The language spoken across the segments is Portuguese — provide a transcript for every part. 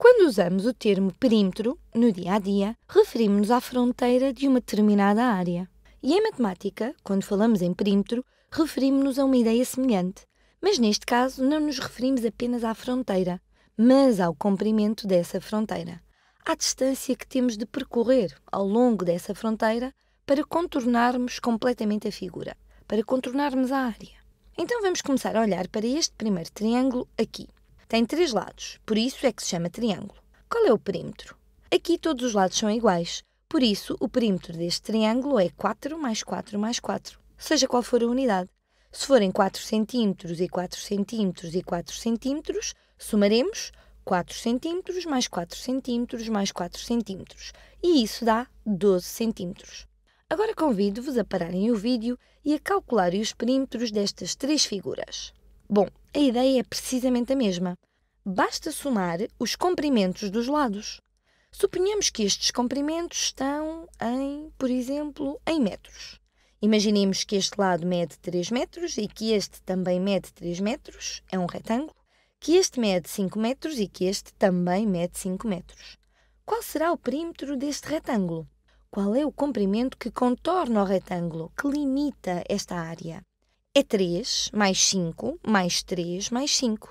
Quando usamos o termo perímetro, no dia a dia, referimos-nos à fronteira de uma determinada área. E em matemática, quando falamos em perímetro, referimos-nos a uma ideia semelhante. Mas neste caso, não nos referimos apenas à fronteira, mas ao comprimento dessa fronteira, à distância que temos de percorrer ao longo dessa fronteira para contornarmos completamente a figura, para contornarmos a área. Então vamos começar a olhar para este primeiro triângulo aqui. Tem três lados, por isso é que se chama triângulo. Qual é o perímetro? Aqui todos os lados são iguais, por isso o perímetro deste triângulo é 4 mais 4 mais 4, seja qual for a unidade. Se forem 4 cm e 4 cm e 4 cm, somaremos 4 cm mais 4 cm mais 4 cm, e isso dá 12 cm. Agora convido-vos a pararem o vídeo e a calcularem os perímetros destas três figuras. Bom, a ideia é precisamente a mesma. Basta somar os comprimentos dos lados. Suponhamos que estes comprimentos estão em, por exemplo, em metros. Imaginemos que este lado mede 3 metros e que este também mede 3 metros, é um retângulo, que este mede 5 metros e que este também mede 5 metros. Qual será o perímetro deste retângulo? Qual é o comprimento que contorna o retângulo, que limita esta área? é 3 mais 5 mais 3 mais 5,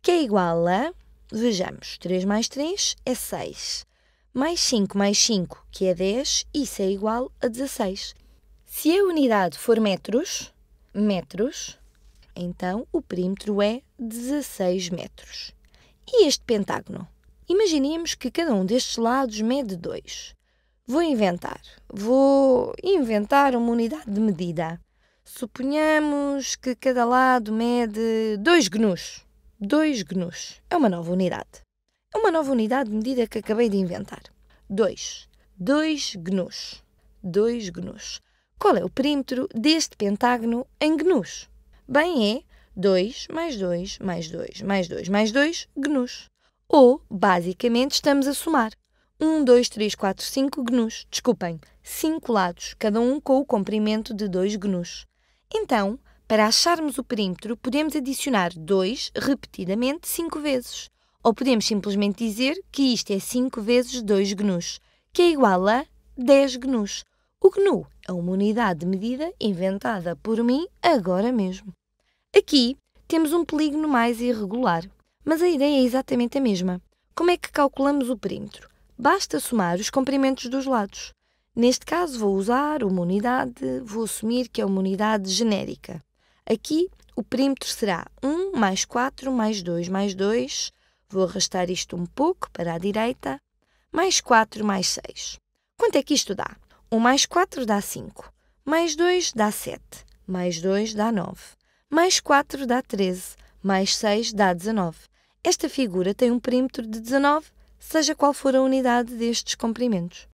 que é igual a, vejamos, 3 mais 3 é 6, mais 5 mais 5, que é 10, isso é igual a 16. Se a unidade for metros, metros, então o perímetro é 16 metros. E este pentágono? Imaginemos que cada um destes lados mede 2. Vou inventar. Vou inventar uma unidade de medida. Suponhamos que cada lado mede 2 gnus. 2 gnus. É uma nova unidade. É uma nova unidade de medida que acabei de inventar. 2. 2 gnus. 2 gnus. Qual é o perímetro deste pentágono em gnus? Bem, é 2 mais 2 mais 2 mais 2 mais 2 gnus. Ou, basicamente, estamos a somar. 1, 2, 3, 4, 5 gnus. Desculpem, 5 lados, cada um com o comprimento de 2 gnus. Então, para acharmos o perímetro, podemos adicionar 2 repetidamente 5 vezes. Ou podemos simplesmente dizer que isto é 5 vezes 2 gnus, que é igual a 10 gnus. O gnu é uma unidade de medida inventada por mim agora mesmo. Aqui temos um polígono mais irregular, mas a ideia é exatamente a mesma. Como é que calculamos o perímetro? Basta somar os comprimentos dos lados. Neste caso, vou usar uma unidade, vou assumir que é uma unidade genérica. Aqui, o perímetro será 1 mais 4 mais 2 mais 2. Vou arrastar isto um pouco para a direita. Mais 4 mais 6. Quanto é que isto dá? 1 mais 4 dá 5. Mais 2 dá 7. Mais 2 dá 9. Mais 4 dá 13. Mais 6 dá 19. Esta figura tem um perímetro de 19, seja qual for a unidade destes comprimentos.